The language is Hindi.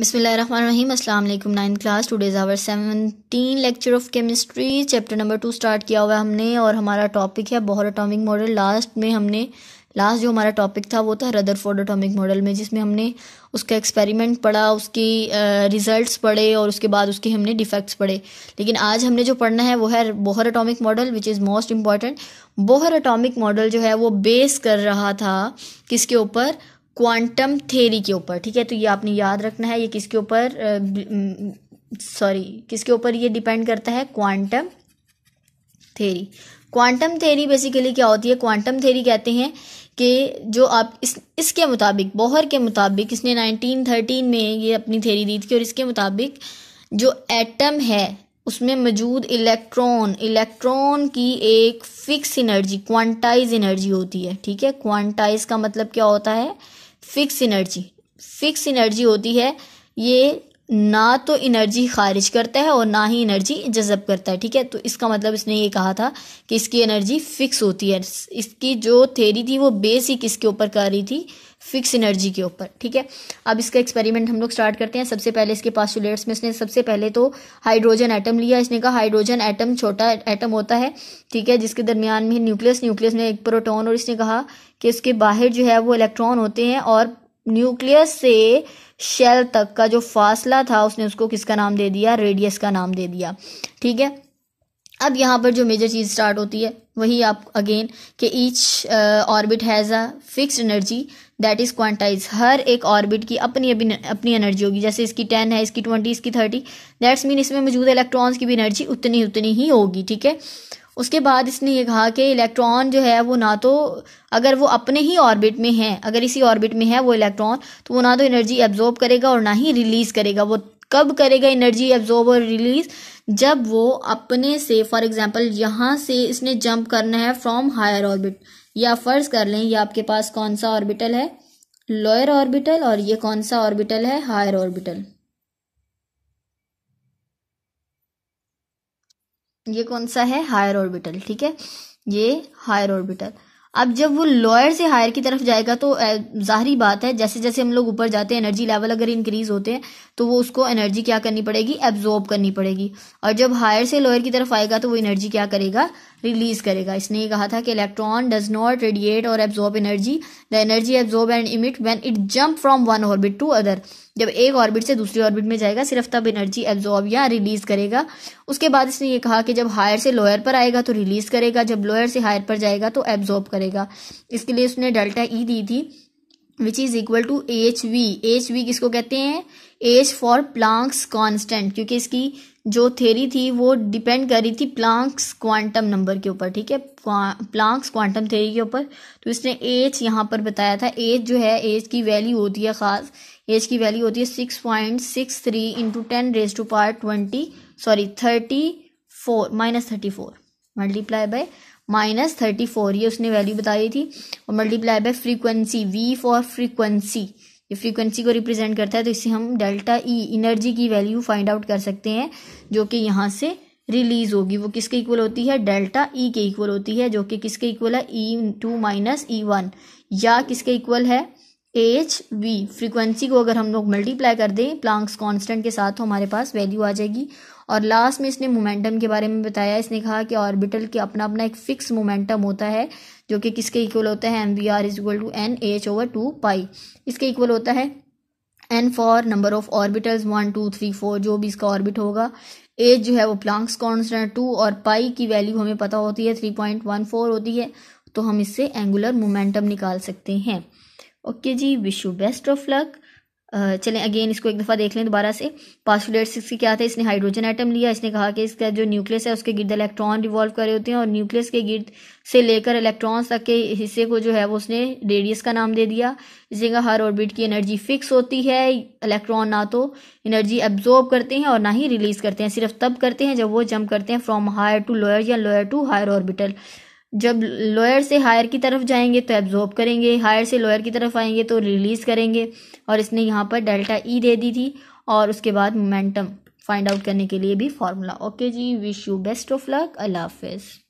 बिसमीम अस्सलाम वालेकुम ninth class is our seventeen lecture of chemistry chapter number two start किया हुआ है हमने और हमारा टॉपिक है बोहर एटॉमिक मॉडल लास्ट में हमने लास्ट जो हमारा टॉपिक था वो था रदरफोर्ड एटॉमिक मॉडल में जिसमें हमने उसका एक्सपेरिमेंट पढ़ा उसकी रिजल्ट्स पढ़े और उसके बाद उसके हमने डिफेक्ट्स पढ़े लेकिन आज हमने जो पढ़ना है वो है Bohr atomic model which is most important Bohr atomic model जो है वो बेस कर रहा था किसके ऊपर क्वांटम थेरी के ऊपर ठीक है तो ये आपने याद रखना है ये किसके ऊपर सॉरी किसके ऊपर ये डिपेंड करता है quantum theory quantum theory basically क्या होती है क्वांटम थेरी कहते हैं कि जो आप इस इसके मुताबिक बोहर के मुताबिक इसने 1913 में ये अपनी थेरी दी थी और इसके मुताबिक जो एटम है उसमें मौजूद इलेक्ट्रॉन इलेक्ट्रॉन की एक फिक्स एनर्जी क्वांटाइज एनर्जी होती है ठीक है क्वांटाइज का मतलब क्या होता है फिक्स एनर्जी फिक्स एनर्जी होती है ये ना तो एनर्जी खारिज करता है और ना ही एनर्जी जज़ब करता है ठीक है तो इसका मतलब इसने ये कहा था कि इसकी एनर्जी फिक्स होती है इसकी जो थेरी थी वो बेस ही किसके ऊपर कर रही थी फिक्स एनर्जी के ऊपर ठीक है अब इसका एक्सपेरिमेंट हम लोग स्टार्ट करते हैं सबसे पहले इसके चुलेट्स में इसने सबसे पहले तो हाइड्रोजन एटम लिया इसने कहा हाइड्रोजन एटम छोटा एटम होता है ठीक है जिसके दरमियान में न्यूक्लियस न्यूक्लियस में एक प्रोटोन और इसने कहा कि इसके बाहर जो है वो इलेक्ट्रॉन होते हैं और न्यूक्लियस से शेल तक का जो फासला था उसने उसको किसका नाम दे दिया रेडियस का नाम दे दिया ठीक है अब यहाँ पर जो मेजर चीज़ स्टार्ट होती है वही आप अगेन कि each orbit has a fixed energy that is quantize हर एक ऑर्बिट की अपनी अपनी एनर्जी होगी जैसे इसकी टेन है इसकी ट्वेंटी इसकी थर्टी दैट्स मीन इसमें मौजूद इलेक्ट्रॉन्स की भी एनर्जी उतनी उतनी ही होगी ठीक है उसके बाद इसने ये कहा कि इलेक्ट्रॉन जो है वो ना तो अगर वो अपने ही ऑर्बिट में है अगर इसी ऑर्बिट में है वो इलेक्ट्रॉन तो वो ना तो एनर्जी एब्जॉर्ब करेगा और ना ही रिलीज़ करेगा वो कब करेगा एनर्जी एब्जॉर्ब और रिलीज जब वो अपने से फॉर एग्जाम्पल यहाँ से इसने जंप करना है फ्रॉम हायर ऑर्बिट या फर्ज कर लें ये आपके पास कौन सा ऑर्बिटल है लोअर ऑर्बिटल और ये कौन सा ऑर्बिटल है हायर ऑर्बिटल ये कौन सा है हायर ऑर्बिटल ठीक है ये हायर ऑर्बिटल अब जब वो लॉयर से हायर की तरफ जाएगा तो जाहरी बात है जैसे जैसे हम लोग ऊपर जाते हैं एनर्जी लेवल अगर इंक्रीज होते हैं तो वो उसको एनर्जी क्या करनी पड़ेगी एब्जॉर्ब करनी पड़ेगी और जब हायर से लॉयर की तरफ आएगा तो वो एनर्जी क्या करेगा रिलीज करेगा इसने ये कहा था कि इलेक्ट्रॉन डज नॉट रेडिएट और absorb energy the energy absorb and emit when it jump from one orbit to other जब एक ऑर्बिट से दूसरी ऑर्बिट में जाएगा सिर्फ तब एनर्जी एब्जॉर्ब या रिलीज करेगा उसके बाद इसने ये कहा कि जब हायर से लोअर पर आएगा तो रिलीज करेगा जब लोअर से हायर पर जाएगा तो एब्जॉर्ब करेगा पड़ेगा इसके लिए उसने डेल्टा ई e दी थी which is equal to H V H V किसको कहते हैं एच फॉर प्लांक्स कॉन्स्टेंट क्योंकि इसकी जो थेरी थी वो डिपेंड कर रही थी प्लांक्स क्वांटम नंबर के ऊपर ठीक है प्लांक्स क्वांटम थेरी के ऊपर तो इसने एच यहाँ पर बताया था एच जो है एच की वैल्यू होती है ख़ास एच की वैल्यू होती है six point six three into ten raise to power twenty sorry thirty four minus thirty four multiply by minus thirty four ये उसने वैल्यू बताई थी और multiply by frequency V for frequency ये फ्रीक्वेंसी को रिप्रेजेंट करता है तो इससे हम डेल्टा ई एनर्जी की वैल्यू फाइंड आउट कर सकते हैं जो कि यहाँ से रिलीज होगी वो किसके इक्वल होती है डेल्टा ई e के इक्वल होती है जो कि किसके इक्वल है E two minus E one या किसके इक्वल है एच वी फ्रीक्वेंसी को अगर हम लोग मल्टीप्लाई कर दें प्लांक्स कांस्टेंट के साथ हमारे पास वैल्यू आ जाएगी और लास्ट में इसने मोमेंटम के बारे में बताया इसने कहा कि ऑर्बिटल के अपना अपना एक फिक्स मोमेंटम होता है जो कि किसके इक्वल होता है M V R is equal to N H over two pi इसके इक्वल होता है N for number of orbitals one two three four जो भी इसका ऑर्बिट होगा एज जो है वो प्लांक्स कॉन्सटेंट टू और पाई की वैल्यू हमें पता होती है थ्री पॉइंट वन फोर होती है तो हम इससे एंगुलर मोमेंटम निकाल सकते हैं ओके जी wish you best of luck चलें अगेन इसको एक दफ़ा देख लें दोबारा से पासवर्ड सिक्स सिक्स क्या था इसने हाइड्रोजन आइटम लिया इसने कहा कि इसका जो न्यूक्लियस है उसके गिर्द इलेक्ट्रॉन रिवॉल्व करे होते हैं और न्यूक्लियस के गिर्द से लेकर इलेक्ट्रॉन्स तक के हिस्से को जो है वो उसने रेडियस का नाम दे दिया इसने कहा हर ऑर्बिट की एनर्जी फिक्स होती है इलेक्ट्रॉन ना तो एनर्जी एब्जॉर्ब करते हैं और ना ही रिलीज़ करते हैं सिर्फ तब करते हैं जब वो जम्प करते हैं फ्रॉम हायर टू लोअर या लोअर टू हायर ऑर्बिटल जब लॉयर से हायर की तरफ जाएंगे तो एब्जॉर्ब करेंगे हायर से लॉयर की तरफ आएंगे तो रिलीज़ करेंगे और इसने यहाँ पर डेल्टा ई e दे दी थी और उसके बाद मोमेंटम फाइंड आउट करने के लिए भी फार्मूला ओके जी wish you best of luck अल्लाह हाफिज़